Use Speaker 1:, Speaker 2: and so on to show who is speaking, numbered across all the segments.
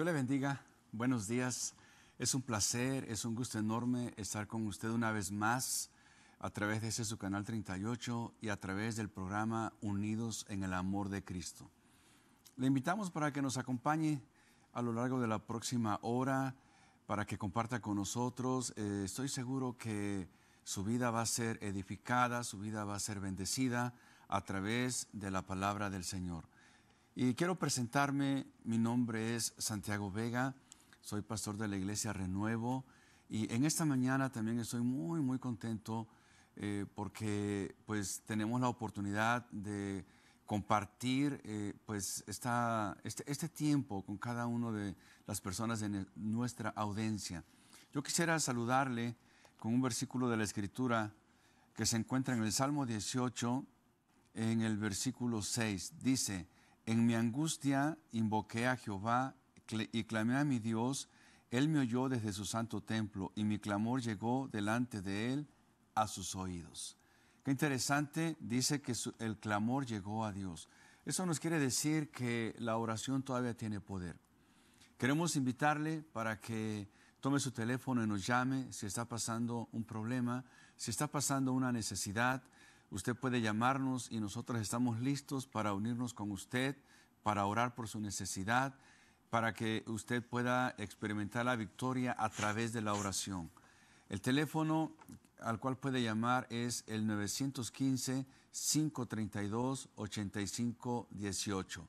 Speaker 1: Dios le bendiga. Buenos días. Es un placer, es un gusto enorme estar con usted una vez más a través de ese su canal 38 y a través del programa Unidos en el Amor de Cristo. Le invitamos para que nos acompañe a lo largo de la próxima hora, para que comparta con nosotros. Eh, estoy seguro que su vida va a ser edificada, su vida va a ser bendecida a través de la palabra del Señor. Y quiero presentarme, mi nombre es Santiago Vega, soy pastor de la iglesia Renuevo y en esta mañana también estoy muy, muy contento eh, porque pues tenemos la oportunidad de compartir eh, pues esta, este, este, tiempo con cada una de las personas de nuestra audiencia. Yo quisiera saludarle con un versículo de la Escritura que se encuentra en el Salmo 18, en el versículo 6. Dice, en mi angustia invoqué a Jehová y clamé a mi Dios. Él me oyó desde su santo templo y mi clamor llegó delante de él a sus oídos. Qué interesante, dice que el clamor llegó a Dios. Eso nos quiere decir que la oración todavía tiene poder. Queremos invitarle para que tome su teléfono y nos llame si está pasando un problema, si está pasando una necesidad, Usted puede llamarnos y nosotros estamos listos para unirnos con usted, para orar por su necesidad, para que usted pueda experimentar la victoria a través de la oración. El teléfono al cual puede llamar es el 915-532-8518.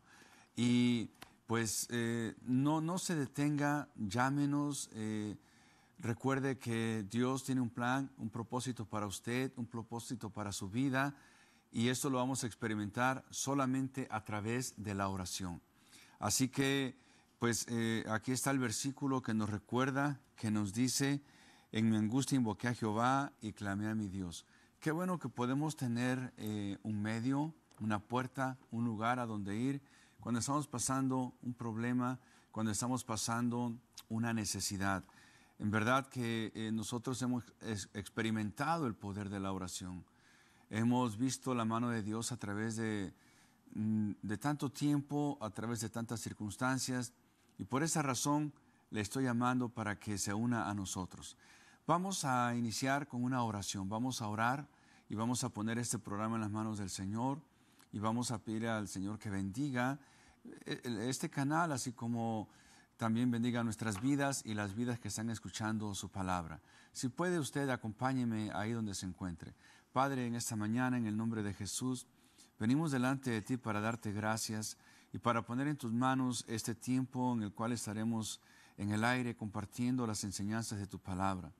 Speaker 1: Y pues eh, no, no se detenga, llámenos. Eh, Recuerde que Dios tiene un plan, un propósito para usted, un propósito para su vida y esto lo vamos a experimentar solamente a través de la oración. Así que, pues eh, aquí está el versículo que nos recuerda, que nos dice, en mi angustia invoqué a Jehová y clamé a mi Dios. Qué bueno que podemos tener eh, un medio, una puerta, un lugar a donde ir cuando estamos pasando un problema, cuando estamos pasando una necesidad. En verdad que eh, nosotros hemos experimentado el poder de la oración. Hemos visto la mano de Dios a través de, mm, de tanto tiempo, a través de tantas circunstancias. Y por esa razón le estoy llamando para que se una a nosotros. Vamos a iniciar con una oración. Vamos a orar y vamos a poner este programa en las manos del Señor. Y vamos a pedir al Señor que bendiga eh, este canal, así como también bendiga nuestras vidas y las vidas que están escuchando su palabra. Si puede usted, acompáñeme ahí donde se encuentre. Padre, en esta mañana, en el nombre de Jesús, venimos delante de ti para darte gracias y para poner en tus manos este tiempo en el cual estaremos en el aire compartiendo las enseñanzas de tu palabra.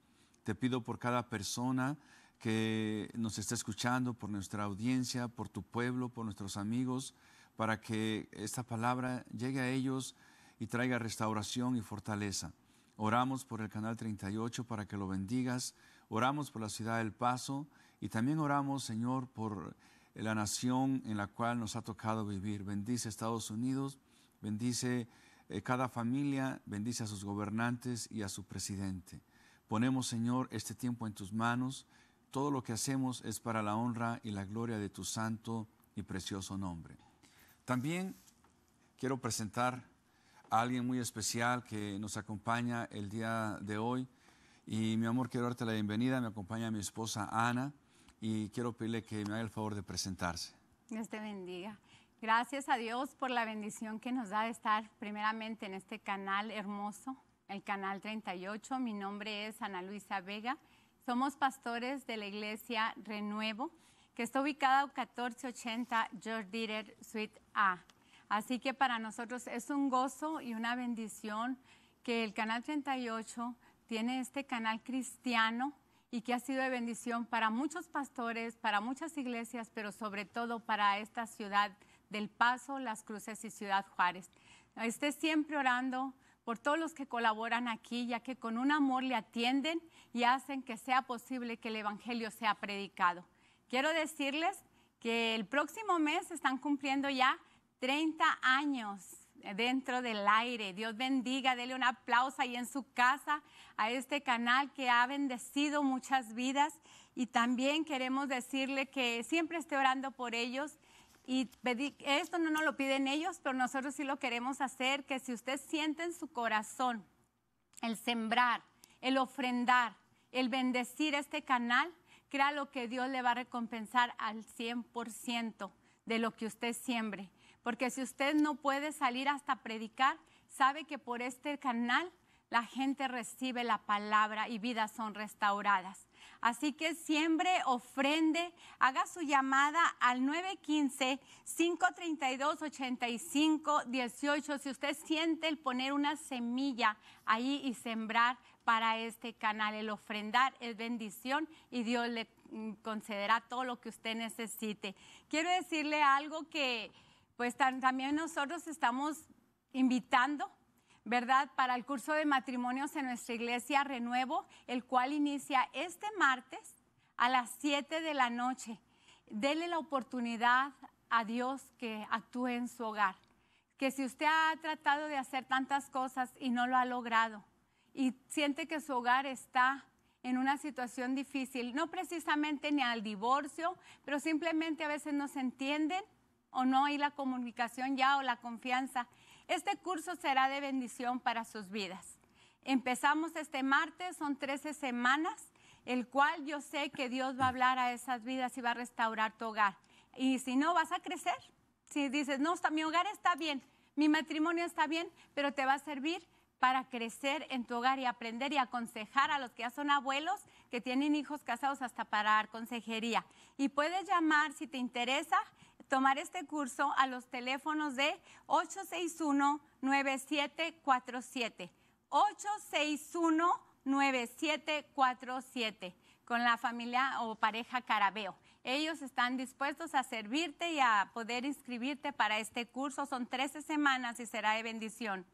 Speaker 1: Te pido por cada persona que nos está escuchando, por nuestra audiencia, por tu pueblo, por nuestros amigos, para que esta palabra llegue a ellos y traiga restauración y fortaleza. Oramos por el Canal 38 para que lo bendigas. Oramos por la ciudad del Paso y también oramos, Señor, por la nación en la cual nos ha tocado vivir. Bendice Estados Unidos, bendice eh, cada familia, bendice a sus gobernantes y a su presidente. Ponemos, Señor, este tiempo en tus manos. Todo lo que hacemos es para la honra y la gloria de tu santo y precioso nombre. También quiero presentar alguien muy especial que nos acompaña el día de hoy. Y mi amor, quiero darte la bienvenida. Me acompaña mi esposa Ana y quiero pedirle que me haga el favor de presentarse.
Speaker 2: Dios te bendiga. Gracias a Dios por la bendición que nos da de estar primeramente en este canal hermoso, el canal 38. Mi nombre es Ana Luisa Vega. Somos pastores de la iglesia Renuevo, que está ubicada 1480 George Dieter Suite A. Así que para nosotros es un gozo y una bendición que el Canal 38 tiene este canal cristiano y que ha sido de bendición para muchos pastores, para muchas iglesias, pero sobre todo para esta ciudad del Paso, Las Cruces y Ciudad Juárez. Esté siempre orando por todos los que colaboran aquí, ya que con un amor le atienden y hacen que sea posible que el Evangelio sea predicado. Quiero decirles que el próximo mes están cumpliendo ya 30 años dentro del aire. Dios bendiga, dele un aplauso ahí en su casa a este canal que ha bendecido muchas vidas y también queremos decirle que siempre esté orando por ellos. Y esto no nos lo piden ellos, pero nosotros sí lo queremos hacer, que si usted siente en su corazón el sembrar, el ofrendar, el bendecir este canal, crea lo que Dios le va a recompensar al 100% de lo que usted siembre. Porque si usted no puede salir hasta predicar, sabe que por este canal la gente recibe la palabra y vidas son restauradas. Así que siempre ofrende, haga su llamada al 915-532-8518 si usted siente el poner una semilla ahí y sembrar para este canal. El ofrendar es bendición y Dios le concederá todo lo que usted necesite. Quiero decirle algo que pues también nosotros estamos invitando ¿verdad? Para el curso de matrimonios en nuestra iglesia Renuevo, el cual inicia este martes a las 7 de la noche. Dele la oportunidad a Dios que actúe en su hogar. Que si usted ha tratado de hacer tantas cosas y no lo ha logrado y siente que su hogar está en una situación difícil, no precisamente ni al divorcio, pero simplemente a veces no se entienden o no hay la comunicación ya o la confianza, este curso será de bendición para sus vidas. Empezamos este martes, son 13 semanas, el cual yo sé que Dios va a hablar a esas vidas y va a restaurar tu hogar. Y si no, vas a crecer. Si dices, no, mi hogar está bien, mi matrimonio está bien, pero te va a servir para crecer en tu hogar y aprender y aconsejar a los que ya son abuelos, que tienen hijos casados, hasta para dar consejería. Y puedes llamar si te interesa tomar este curso a los teléfonos de 861-9747. 861-9747 con la familia o pareja Carabeo. Ellos están dispuestos a servirte y a poder inscribirte para este curso. Son 13 semanas y será de bendición.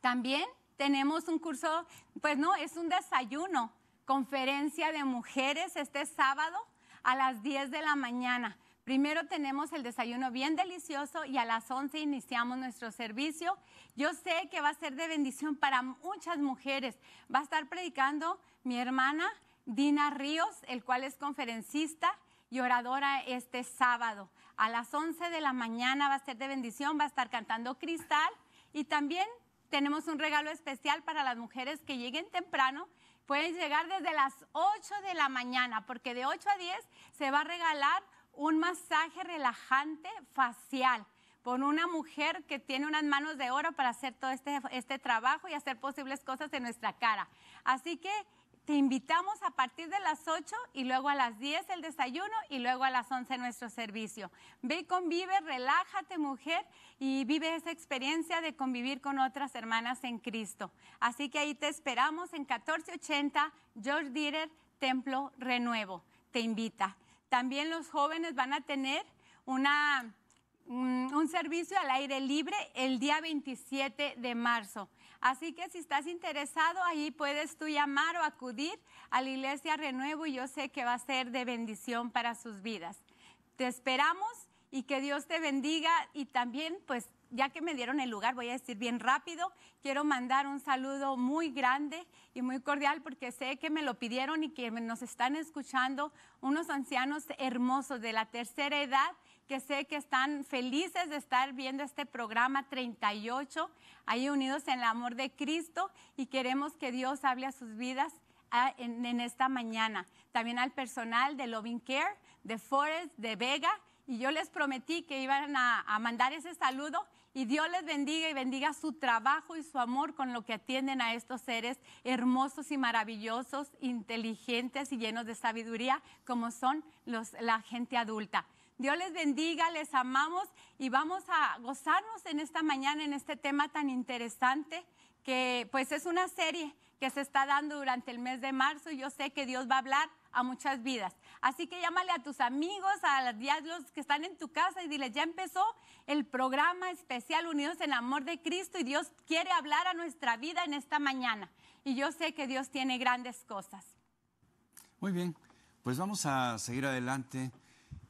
Speaker 2: También tenemos un curso, pues no, es un desayuno, conferencia de mujeres este sábado a las 10 de la mañana. Primero tenemos el desayuno bien delicioso y a las 11 iniciamos nuestro servicio. Yo sé que va a ser de bendición para muchas mujeres. Va a estar predicando mi hermana Dina Ríos, el cual es conferencista y oradora este sábado. A las 11 de la mañana va a ser de bendición, va a estar cantando Cristal y también tenemos un regalo especial para las mujeres que lleguen temprano Pueden llegar desde las 8 de la mañana, porque de 8 a 10 se va a regalar un masaje relajante facial por una mujer que tiene unas manos de oro para hacer todo este, este trabajo y hacer posibles cosas en nuestra cara. Así que te invitamos a partir de las 8 y luego a las 10 el desayuno y luego a las 11 nuestro servicio. Ve y convive, relájate mujer y vive esa experiencia de convivir con otras hermanas en Cristo. Así que ahí te esperamos en 1480 George Dieter, Templo Renuevo. Te invita. También los jóvenes van a tener una, un servicio al aire libre el día 27 de marzo. Así que si estás interesado, ahí puedes tú llamar o acudir a la Iglesia Renuevo y yo sé que va a ser de bendición para sus vidas. Te esperamos y que Dios te bendiga y también pues ya que me dieron el lugar, voy a decir bien rápido, quiero mandar un saludo muy grande y muy cordial porque sé que me lo pidieron y que nos están escuchando unos ancianos hermosos de la tercera edad que sé que están felices de estar viendo este programa 38, ahí unidos en el amor de Cristo y queremos que Dios hable a sus vidas ah, en, esta mañana. También al personal de Loving Care, de Forest, de Vega y yo les prometí que iban a, mandar ese saludo y Dios les bendiga y bendiga su trabajo y su amor con lo que atienden a estos seres hermosos y maravillosos, inteligentes y llenos de sabiduría como son los, la gente adulta. Dios les bendiga, les amamos y vamos a gozarnos en esta mañana en este tema tan interesante que pues es una serie que se está dando durante el mes de marzo y yo sé que Dios va a hablar a muchas vidas. Así que llámale a tus amigos, a los que están en tu casa y dile, ya empezó el programa especial Unidos en Amor de Cristo y Dios quiere hablar a nuestra vida en esta mañana. Y yo sé que Dios tiene grandes cosas. Muy bien,
Speaker 1: pues vamos a seguir adelante.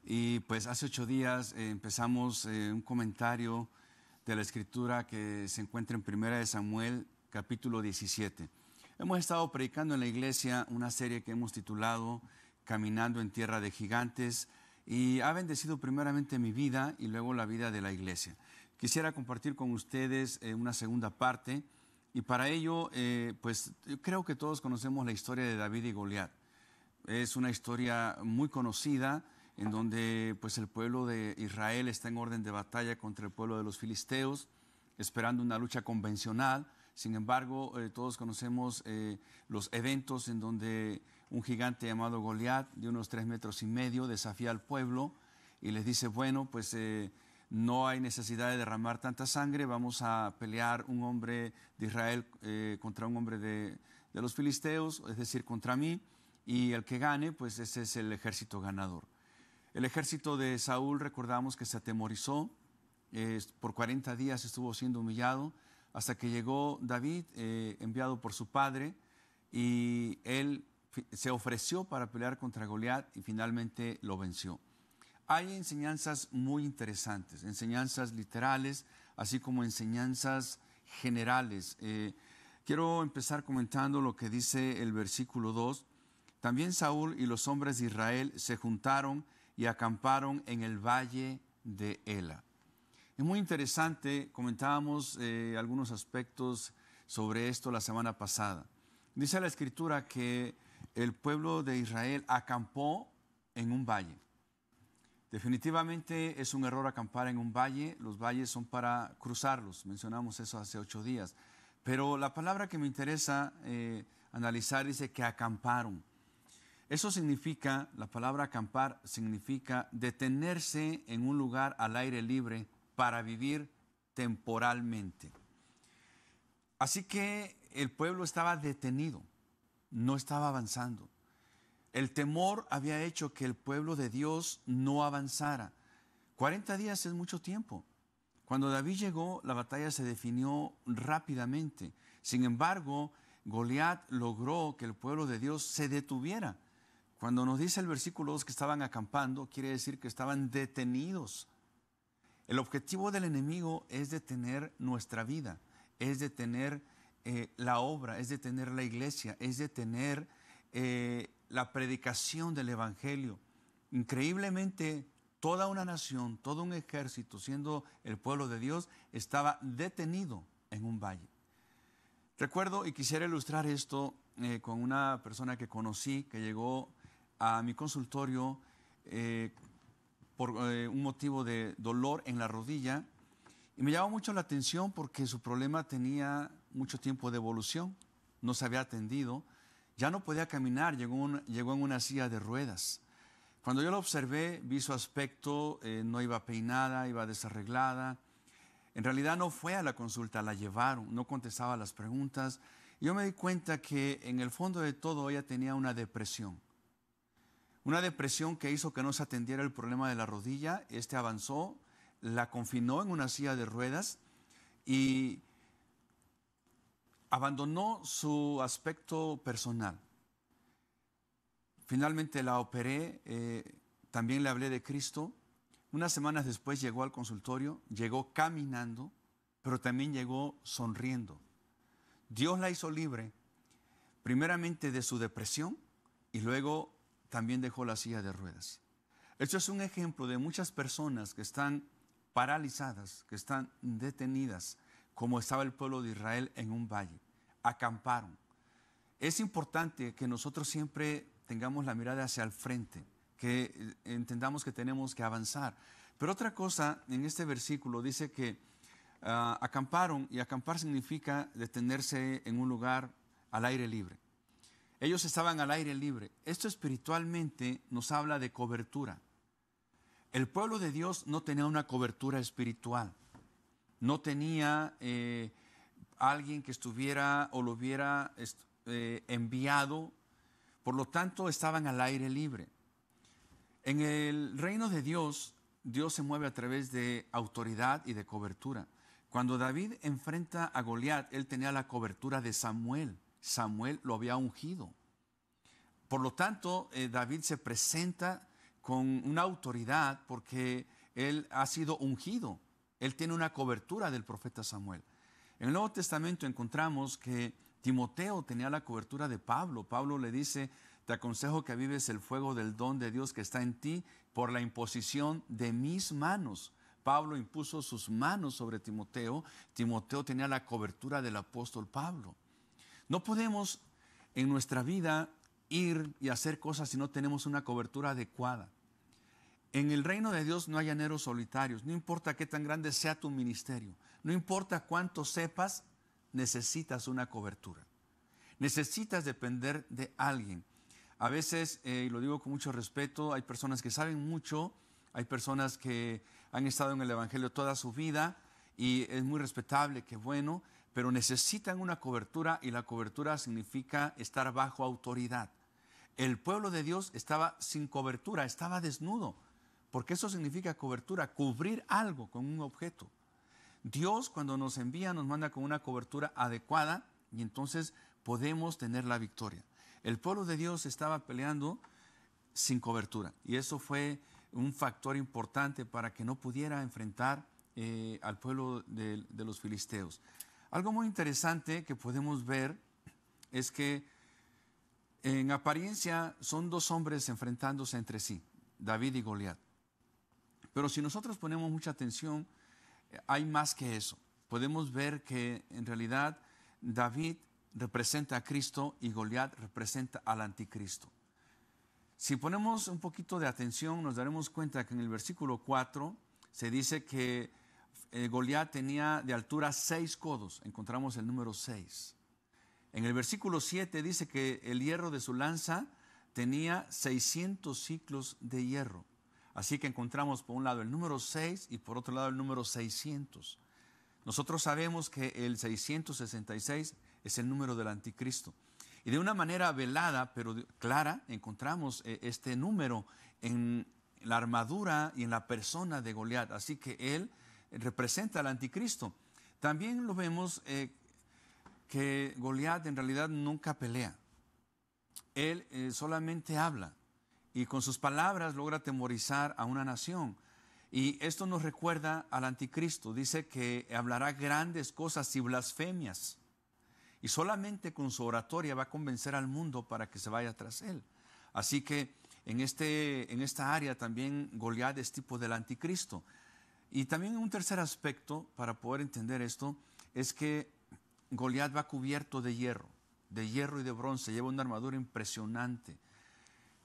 Speaker 1: Y pues hace ocho días eh, empezamos eh, un comentario de la Escritura que se encuentra en Primera de Samuel, capítulo 17. Hemos estado predicando en la iglesia una serie que hemos titulado Caminando en Tierra de Gigantes y ha bendecido primeramente mi vida y luego la vida de la iglesia. Quisiera compartir con ustedes eh, una segunda parte y para ello, eh, pues creo que todos conocemos la historia de David y Goliat. Es una historia muy conocida en donde pues el pueblo de Israel está en orden de batalla contra el pueblo de los filisteos, esperando una lucha convencional. Sin embargo, eh, todos conocemos eh, los eventos en donde un gigante llamado Goliat, de unos tres metros y medio, desafía al pueblo y les dice, bueno, pues eh, no hay necesidad de derramar tanta sangre, vamos a pelear un hombre de Israel contra un hombre de los filisteos, es decir, contra mí, y el que gane, pues ese es el ejército ganador. El ejército de Saúl, recordamos que se atemorizó, eh, por 40 días estuvo siendo humillado, hasta que llegó David, eh, enviado por su padre, y él se ofreció para pelear contra Goliat y finalmente lo venció. Hay enseñanzas muy interesantes, enseñanzas literales, así como enseñanzas generales. Eh, quiero empezar comentando lo que dice el versículo 2. También Saúl y los hombres de Israel se juntaron y acamparon en el valle de Ela. Es muy interesante, comentábamos eh, algunos aspectos sobre esto la semana pasada. Dice la escritura que el pueblo de Israel acampó en un valle. Definitivamente es un error acampar en un valle. Los valles son para cruzarlos. Mencionamos eso hace ocho días. Pero la palabra que me interesa eh, analizar dice que acamparon. Eso significa, la palabra acampar significa detenerse en un lugar al aire libre para vivir temporalmente. Así que el pueblo estaba detenido, no estaba avanzando. El temor había hecho que el pueblo de Dios no avanzara. 40 días es mucho tiempo. Cuando David llegó, la batalla se definió rápidamente. Sin embargo, Goliat logró que el pueblo de Dios se detuviera cuando nos dice el versículo 2 que estaban acampando, quiere decir que estaban detenidos. El objetivo del enemigo es detener nuestra vida, es detener eh, la obra, es detener la iglesia, es detener eh, la predicación del Evangelio. Increíblemente, toda una nación, todo un ejército, siendo el pueblo de Dios, estaba detenido en un valle. Recuerdo y quisiera ilustrar esto eh, con una persona que conocí que llegó a mi consultorio eh, por eh, un motivo de dolor en la rodilla y me llamó mucho la atención porque su problema tenía mucho tiempo de evolución, no se había atendido, ya no podía caminar, llegó, en una silla de ruedas. Cuando yo la observé, vi su aspecto, eh, no iba peinada, iba desarreglada. En realidad no fue a la consulta, la llevaron, no contestaba las preguntas. Yo me di cuenta que en el fondo de todo ella tenía una depresión. Una depresión que hizo que no se atendiera el problema de la rodilla, este avanzó, la confinó en una silla de ruedas y abandonó su aspecto personal. Finalmente la operé, eh, también le hablé de Cristo. Unas semanas después llegó al consultorio, llegó caminando, pero también llegó sonriendo. Dios la hizo libre, primeramente de su depresión y luego también dejó la silla de ruedas. Esto es un ejemplo de muchas personas que están paralizadas, que están detenidas, como estaba el pueblo de Israel en un valle. Acamparon. Es importante que nosotros siempre tengamos la mirada hacia el frente, que eh, entendamos que tenemos que avanzar. Pero otra cosa, en este versículo dice que ah, acamparon, y acampar significa detenerse en un lugar al aire libre. Ellos estaban al aire libre. Esto espiritualmente nos habla de cobertura. El pueblo de Dios no tenía una cobertura espiritual. No tenía eh, alguien que estuviera o lo hubiera eh, enviado. Por lo tanto, estaban al aire libre. En el reino de Dios, Dios se mueve a través de autoridad y de cobertura. Cuando David enfrenta a Goliat, él tenía la cobertura de Samuel. Samuel lo había ungido. Por lo tanto, eh, David se presenta con una autoridad porque él ha sido ungido. Él tiene una cobertura del profeta Samuel. En el Nuevo Testamento encontramos que Timoteo tenía la cobertura de Pablo. Pablo le dice, te aconsejo que avives el fuego del don de Dios que está en ti por la imposición de mis manos. Pablo impuso sus manos sobre Timoteo. Timoteo tenía la cobertura del apóstol Pablo. No podemos en nuestra vida ir y hacer cosas si no tenemos una cobertura adecuada. En el reino de Dios no hay aneros solitarios, no importa qué tan grande sea tu ministerio, no importa cuánto sepas, necesitas una cobertura. Necesitas depender de alguien. A veces, eh, y lo digo con mucho respeto, hay personas que saben mucho, hay personas que han estado en el Evangelio toda su vida y es muy respetable, qué bueno, pero necesitan una cobertura y la cobertura significa estar bajo autoridad. El pueblo de Dios estaba sin cobertura, estaba desnudo, porque eso significa cobertura, cubrir algo con un objeto. Dios cuando nos envía nos manda con una cobertura adecuada y entonces podemos tener la victoria. El pueblo de Dios estaba peleando sin cobertura y eso fue un factor importante para que no pudiera enfrentar eh, al pueblo de los filisteos. Algo muy interesante que podemos ver es que en apariencia son dos hombres enfrentándose entre sí, David y Goliat. Pero si nosotros ponemos mucha atención, eh, hay más que eso. Podemos ver que en realidad David representa a Cristo y Goliat representa al anticristo. Si ponemos un poquito de atención, nos daremos cuenta que en el versículo 4 se dice que eh, Goliat tenía de altura seis codos, encontramos el número seis. En el versículo 7 dice que el hierro de su lanza tenía 600 ciclos de hierro. Así que encontramos por un lado el número 6 y por otro lado el número 600. Nosotros sabemos que el 666 es el número del anticristo. Y de una manera velada, pero clara, encontramos eh, este número en la armadura y en la persona de Goliat. Así que él representa al anticristo. También lo vemos eh, que Goliat en realidad nunca pelea. Él eh, solamente habla y con sus palabras logra temorizar a una nación. Y esto nos recuerda al anticristo. Dice que hablará grandes cosas y blasfemias. Y solamente con su oratoria va a convencer al mundo para que se vaya tras él. Así que en, este, en esta área también Goliat es tipo del anticristo. Y también un tercer aspecto para poder entender esto es que Goliat va cubierto de hierro, de hierro y de bronce, lleva una armadura impresionante.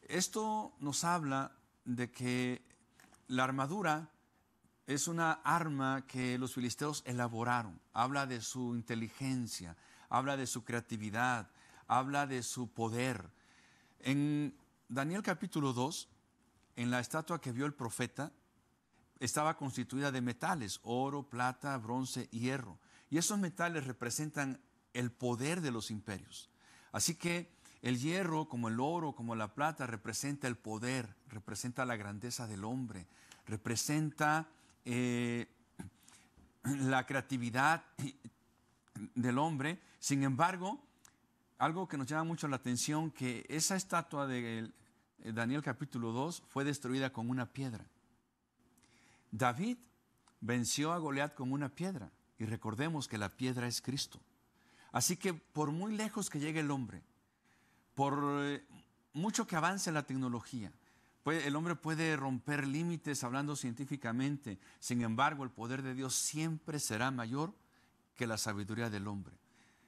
Speaker 1: Esto nos habla de que la armadura es una arma que los filisteos elaboraron, habla de su inteligencia, habla de su creatividad, habla de su poder. En Daniel capítulo 2, en la estatua que vio el profeta, estaba constituida de metales, oro, plata, bronce, hierro. Y esos metales representan el poder de los imperios. Así que el hierro, como el oro, como la plata, representa el poder, representa la grandeza del hombre, representa eh, la creatividad del hombre. Sin embargo, algo que nos llama mucho la atención, que esa estatua de eh, Daniel capítulo 2 fue destruida con una piedra. David venció a Goliat con una piedra y recordemos que la piedra es Cristo. Así que por muy lejos que llegue el hombre, por eh, mucho que avance la tecnología, pues, el hombre puede romper límites hablando científicamente, sin embargo el poder de Dios siempre será mayor que la sabiduría del hombre.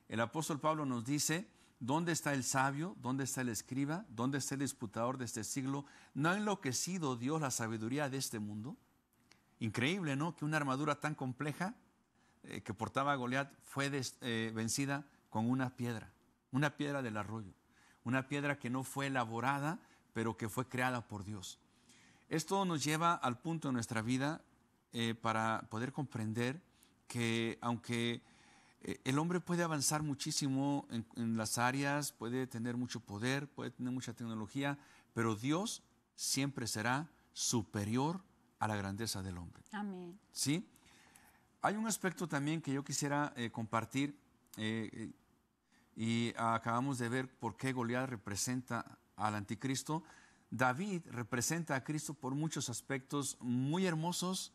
Speaker 1: El apóstol Pablo nos dice, ¿dónde está el sabio? ¿Dónde está el escriba? ¿Dónde está el disputador de este siglo? ¿No ha enloquecido Dios la sabiduría de este mundo? Increíble, ¿no? Que una armadura tan compleja eh, que portaba Goliat fue eh, vencida con una piedra, una piedra del arroyo, una piedra que no fue elaborada, pero que fue creada por Dios. Esto nos lleva al punto de nuestra vida eh, para poder comprender que aunque el hombre puede avanzar muchísimo en, en las áreas, puede tener mucho poder, puede tener mucha tecnología, pero Dios siempre será superior a la grandeza del hombre. Amén. ¿Sí? Hay un aspecto también que yo quisiera eh, compartir eh, eh, y acabamos de ver por qué Goliat representa al anticristo. David representa a Cristo por muchos aspectos muy hermosos,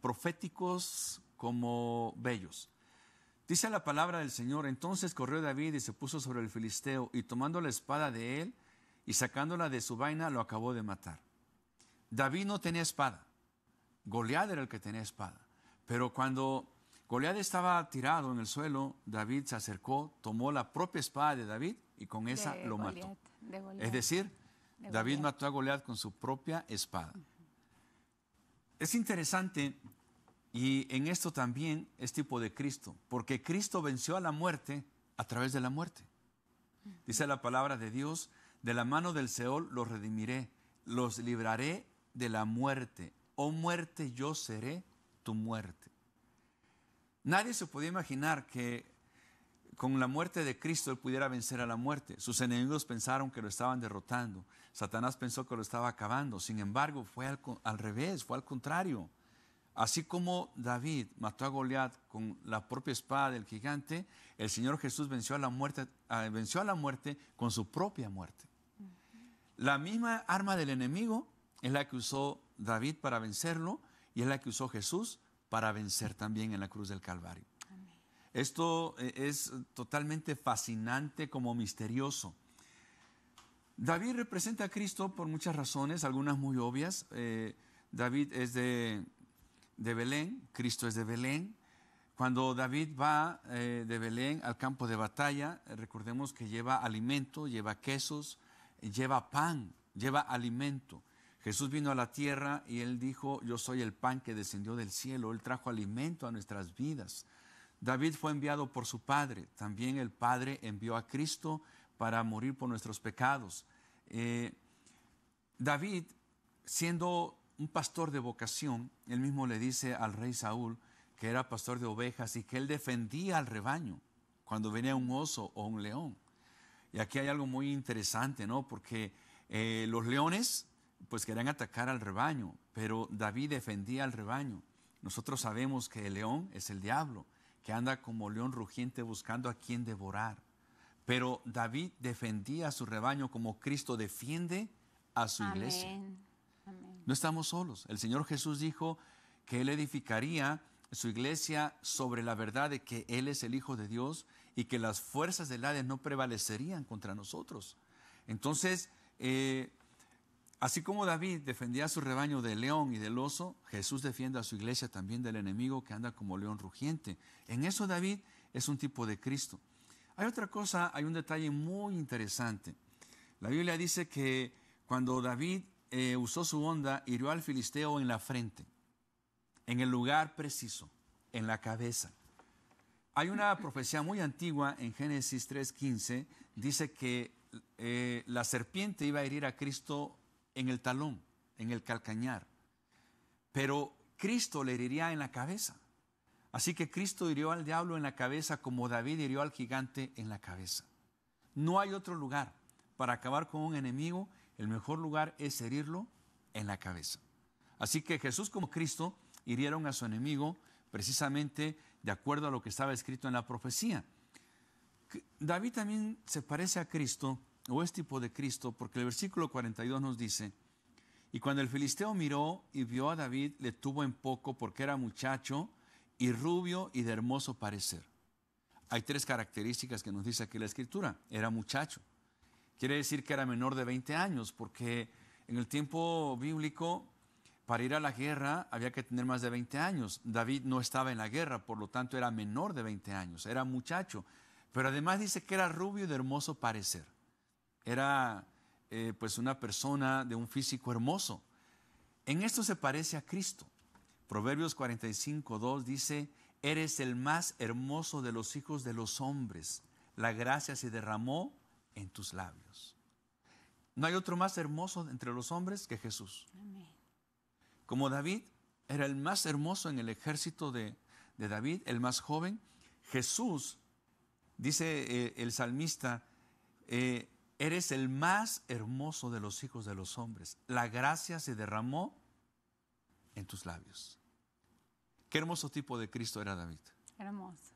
Speaker 1: proféticos como bellos. Dice la palabra del Señor, entonces corrió David y se puso sobre el filisteo y tomando la espada de él y sacándola de su vaina lo acabó de matar. David no tenía espada. Goliat era el que tenía espada. Pero cuando Goliat estaba tirado en el suelo, David se acercó, tomó la propia espada de David y con esa lo mató.
Speaker 2: es decir, David
Speaker 1: mató a Goliat con su propia espada. Es interesante y en esto también es tipo de Cristo, porque Cristo venció a la muerte a través de la muerte. Dice la palabra de Dios, de la mano del Seol los redimiré, los libraré de la muerte. Oh muerte, yo seré tu muerte. Nadie se podía imaginar que con la muerte de Cristo él pudiera vencer a la muerte. Sus enemigos pensaron que lo estaban derrotando. Satanás pensó que lo estaba acabando. Sin embargo, fue al, revés, fue al contrario. Así como David mató a Goliat con la propia espada del gigante, el Señor Jesús venció a la muerte, venció a la muerte con su propia muerte. La misma arma del enemigo es la que usó David para vencerlo y es la que usó Jesús para vencer también en la cruz del Calvario. Esto eh, es totalmente fascinante como misterioso. David representa a Cristo por muchas razones, algunas muy obvias. Eh, David es de, Belén, Cristo es de Belén. Cuando David va eh, de Belén al campo de batalla, recordemos que lleva alimento, lleva quesos, lleva pan, lleva alimento. Jesús vino a la tierra y él dijo, yo soy el pan que descendió del cielo, él trajo alimento a nuestras vidas. David fue enviado por su Padre, también el Padre envió a Cristo para morir por nuestros pecados. Eh, David, siendo un pastor de vocación, él mismo le dice al rey Saúl que era pastor de ovejas y que él defendía al rebaño cuando venía un oso o un león. Y aquí hay algo muy interesante, ¿no? Porque eh, los leones pues querían atacar al rebaño, pero David defendía al rebaño. Nosotros sabemos que el león es el diablo, que anda como león rugiente buscando a quien devorar. Pero David defendía a su rebaño como Cristo defiende a su iglesia. No estamos solos. El Señor Jesús dijo que Él edificaría su iglesia sobre la verdad de que Él es el Hijo de Dios y que las fuerzas del Hades no prevalecerían contra nosotros. Entonces, eh, Así como David defendía a su rebaño del león y del oso, Jesús defiende a su iglesia también del enemigo que anda como león rugiente. En eso David es un tipo de Cristo. Hay otra cosa, hay un detalle muy interesante. La Biblia dice que cuando David eh, usó su onda, hirió al filisteo en la frente, en el lugar preciso, en la cabeza. Hay una profecía muy antigua en Génesis 3.15, dice que eh, la serpiente iba a herir a Cristo en el talón, en el calcañar. Pero Cristo le heriría en la cabeza. Así que Cristo hirió al diablo en la cabeza como David hirió al gigante en la cabeza. No hay otro lugar para acabar con un enemigo. El mejor lugar es herirlo en la cabeza. Así que Jesús como Cristo hirieron a su enemigo precisamente de acuerdo a lo que estaba escrito en la profecía. David también se parece a Cristo o es tipo de Cristo, porque el versículo 42 nos dice, y cuando el filisteo miró y vio a David, le tuvo en poco porque era muchacho y rubio y de hermoso parecer. Hay tres características que nos dice aquí la escritura. Era muchacho. Quiere decir que era menor de 20 años, porque en el tiempo bíblico, para ir a la guerra había que tener más de 20 años. David no estaba en la guerra, por lo tanto era menor de 20 años, era muchacho. Pero además dice que era rubio y de hermoso parecer. Era eh, pues una persona de un físico hermoso. En esto se parece a Cristo. Proverbios 45, 2 dice, eres el más hermoso de los hijos de los hombres. La gracia se derramó en tus labios. No hay otro más hermoso entre los hombres que Jesús. Como David era el más hermoso en el ejército de, David, el más joven, Jesús, dice eh, el salmista, eh, Eres el más hermoso de los hijos de los hombres. La gracia se derramó en tus labios. Qué hermoso tipo de Cristo era David. Hermoso.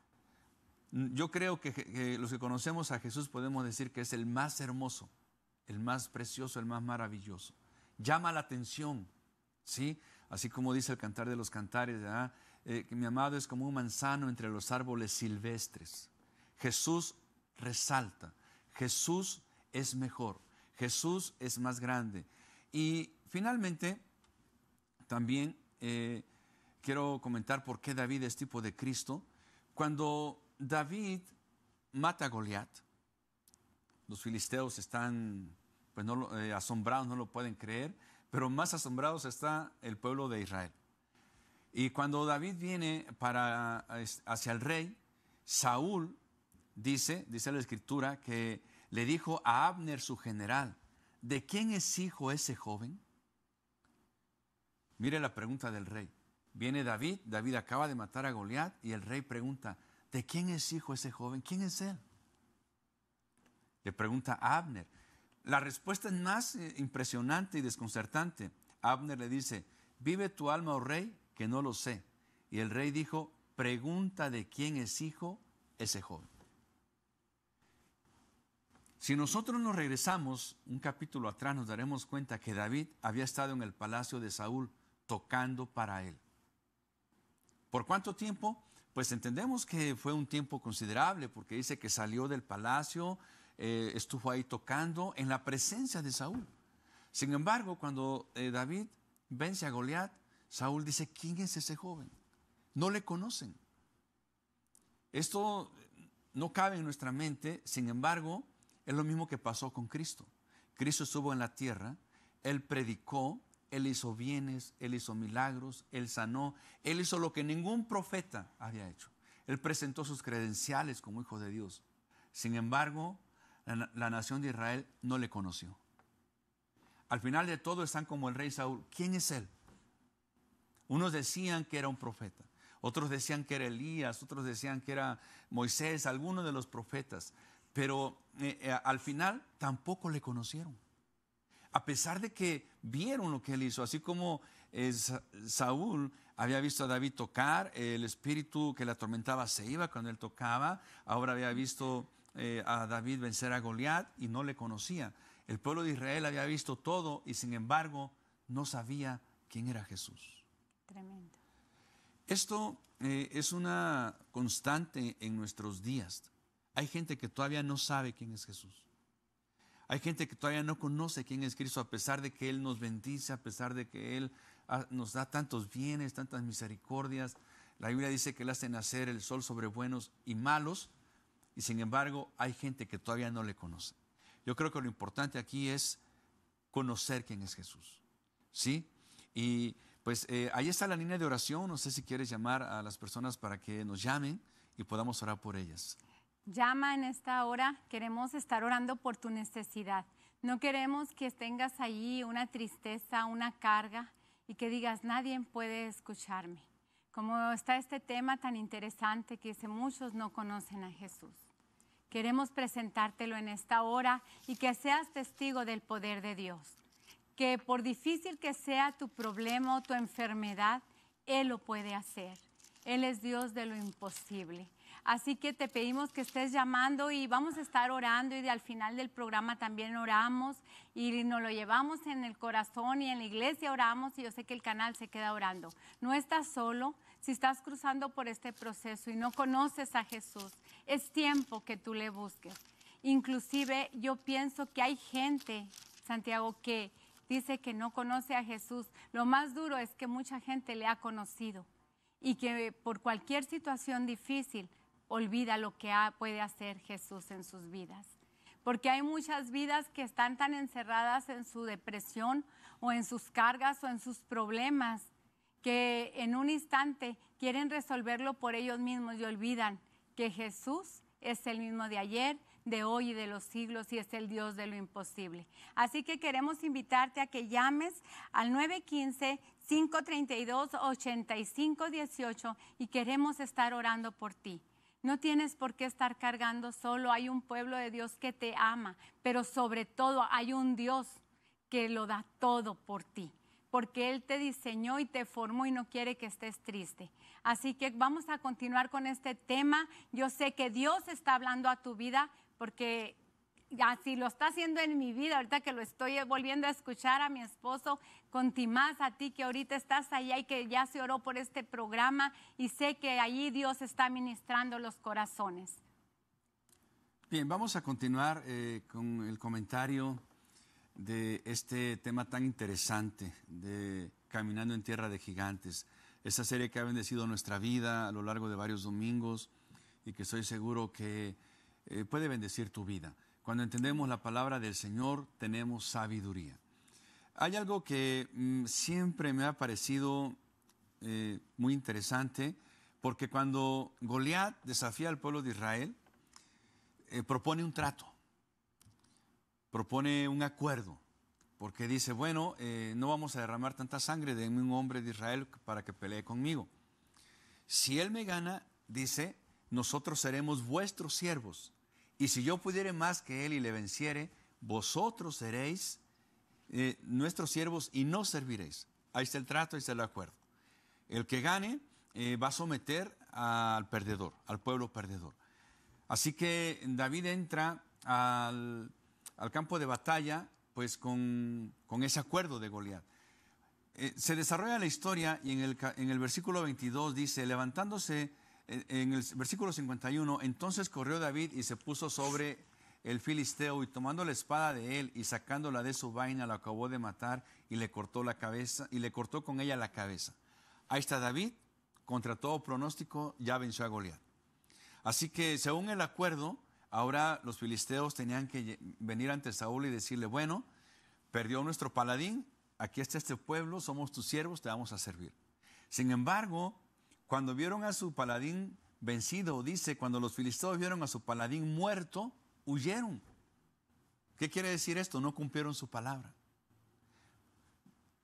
Speaker 1: Yo creo que, los que conocemos a Jesús podemos decir que es el más hermoso, el más precioso, el más maravilloso. Llama la atención, ¿sí? Así como dice el cantar de los cantares, eh, que mi amado es como un manzano entre los árboles silvestres. Jesús resalta, Jesús es mejor, Jesús es más grande. Y finalmente, también eh, quiero comentar por qué David es tipo de Cristo. Cuando David mata a Goliat, los filisteos están pues eh, asombrados, no lo pueden creer, pero más asombrados está el pueblo de Israel. Y cuando David viene para, hacia el rey, Saúl dice, dice la escritura, que le dijo a Abner su general, ¿de quién es hijo ese joven? Mire la pregunta del rey. Viene David, David acaba de matar a Goliat y el rey pregunta, ¿de quién es hijo ese joven? ¿Quién es él? Le pregunta a Abner. La respuesta es más eh, impresionante y desconcertante. Abner le dice, vive tu alma, oh rey, que no lo sé. Y el rey dijo, pregunta de quién es hijo ese joven. Si nosotros nos regresamos un capítulo atrás, nos daremos cuenta que David había estado en el palacio de Saúl tocando para él. ¿Por cuánto tiempo? Pues entendemos que fue un tiempo considerable, porque dice que salió del palacio, eh, estuvo ahí tocando en la presencia de Saúl. Sin embargo, cuando eh, David vence a Goliat, Saúl dice, ¿quién es ese joven? No le conocen. Esto no cabe en nuestra mente, sin embargo, es lo mismo que pasó con Cristo. Cristo estuvo en la tierra, Él predicó, Él hizo bienes, Él hizo milagros, Él sanó, Él hizo lo que ningún profeta había hecho. Él presentó sus credenciales como hijo de Dios. Sin embargo, la, nación de Israel no le conoció. Al final de todo están como el rey Saúl. ¿Quién es Él? Unos decían que era un profeta, otros decían que era Elías, otros decían que era Moisés, alguno de los profetas pero eh, eh, al final tampoco le conocieron. A pesar de que vieron lo que él hizo, así como eh, Saúl había visto a David tocar, el espíritu que le atormentaba se iba cuando él tocaba, ahora había visto a David vencer a Goliat y no le conocía. El pueblo de Israel había visto todo y sin embargo no sabía quién era Jesús. Tremendo. Esto es una constante en nuestros días. Hay gente que todavía no sabe quién es Jesús. Hay gente que todavía no conoce quién es Cristo, a pesar de que Él nos bendice, a pesar de que Él ah, nos da tantos bienes, tantas misericordias. La Biblia dice que Él hace nacer el sol sobre buenos y malos, y sin embargo hay gente que todavía no le conoce. Yo creo que lo importante aquí es conocer quién es Jesús. ¿Sí? Y pues eh, ahí está la línea de oración. No sé si quieres llamar a las personas para que nos llamen y podamos orar por ellas
Speaker 2: llama en esta hora, queremos estar orando por tu necesidad. No queremos que tengas allí una tristeza, una carga y que digas, nadie puede escucharme. Como está este tema tan interesante que dice, muchos no conocen a Jesús. Queremos presentártelo en esta hora y que seas testigo del poder de Dios. Que por difícil que sea tu problema o tu enfermedad, Él lo puede hacer. Él es Dios de lo imposible. Así que te pedimos que estés llamando y vamos a estar orando y al final del programa también oramos y nos lo llevamos en el corazón y en la iglesia oramos y yo sé que el canal se queda orando. No estás solo si estás cruzando por este proceso y no conoces a Jesús. Es tiempo que tú le busques. Inclusive yo pienso que hay gente, Santiago, que dice que no conoce a Jesús. Lo más duro es que mucha gente le ha conocido y que por cualquier situación difícil olvida lo que puede hacer Jesús en sus vidas. Porque hay muchas vidas que están tan encerradas en su depresión o en sus cargas o en sus problemas que en un instante quieren resolverlo por ellos mismos y olvidan que Jesús es el mismo de ayer, de hoy y de los siglos y es el Dios de lo imposible. Así que queremos invitarte a que llames al 915-532-8518 y queremos estar orando por ti. No tienes por qué estar cargando solo, hay un pueblo de Dios que te ama, pero sobre todo hay un Dios que lo da todo por ti, porque Él te diseñó y te formó y no quiere que estés triste. Así que vamos a continuar con este tema. Yo sé que Dios está hablando a tu vida porque así lo está haciendo en mi vida, ahorita que lo estoy volviendo a escuchar a mi esposo, con más a ti que ahorita estás ahí y que ya se oró por este programa y sé que allí Dios está ministrando los corazones.
Speaker 1: Bien, vamos a continuar eh, con el comentario de este tema tan interesante de Caminando en Tierra de Gigantes, esa serie que ha bendecido nuestra vida a lo largo de varios domingos y que estoy seguro que eh, puede bendecir tu vida. Cuando entendemos la palabra del Señor, tenemos sabiduría. Hay algo que mm, siempre me ha parecido eh, muy interesante, porque cuando Goliat desafía al pueblo de Israel, eh, propone un trato, propone un acuerdo, porque dice, bueno, eh, no vamos a derramar tanta sangre de un hombre de Israel para que pelee conmigo. Si él me gana, dice, nosotros seremos vuestros siervos y si yo pudiere más que él y le venciere, vosotros seréis eh, nuestros siervos y no serviréis. Ahí está el trato, ahí está el acuerdo. El que gane eh, va a someter al perdedor, al pueblo perdedor. Así que David entra al, campo de batalla pues con, ese acuerdo de Goliat. Eh, se desarrolla la historia y en el, en el versículo 22 dice, levantándose en el versículo 51, entonces corrió David y se puso sobre el filisteo y tomando la espada de él y sacándola de su vaina la acabó de matar y le cortó la cabeza y le cortó con ella la cabeza. Ahí está David, contra todo pronóstico, ya venció a Goliat. Así que según el acuerdo, ahora los filisteos tenían que venir ante Saúl y decirle, bueno, perdió nuestro paladín, aquí está este pueblo, somos tus siervos, te vamos a servir. Sin embargo, cuando vieron a su paladín vencido, dice, cuando los filisteos vieron a su paladín muerto, huyeron. ¿Qué quiere decir esto? No cumplieron su palabra.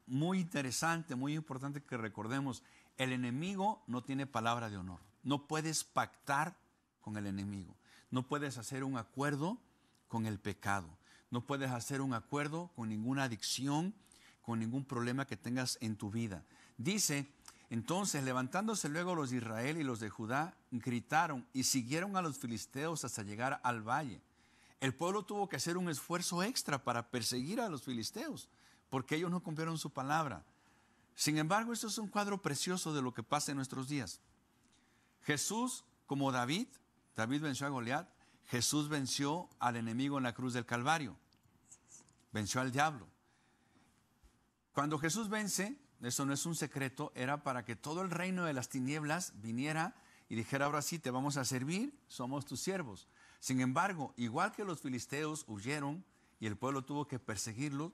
Speaker 1: Muy interesante, muy importante que recordemos, el enemigo no tiene palabra de honor. No puedes pactar con el enemigo. No puedes hacer un acuerdo con el pecado. No puedes hacer un acuerdo con ninguna adicción, con ningún problema que tengas en tu vida. Dice entonces, levantándose luego los de Israel y los de Judá, gritaron y siguieron a los filisteos hasta llegar al valle. El pueblo tuvo que hacer un esfuerzo extra para perseguir a los filisteos, porque ellos no cumplieron su palabra. Sin embargo, esto es un cuadro precioso de lo que pasa en nuestros días. Jesús, como David, David venció a Goliat, Jesús venció al enemigo en la cruz del Calvario, venció al diablo. Cuando Jesús vence, eso no es un secreto, era para que todo el reino de las tinieblas viniera y dijera, ahora sí, te vamos a servir, somos tus siervos. Sin embargo, igual que los filisteos huyeron y el pueblo tuvo que perseguirlos,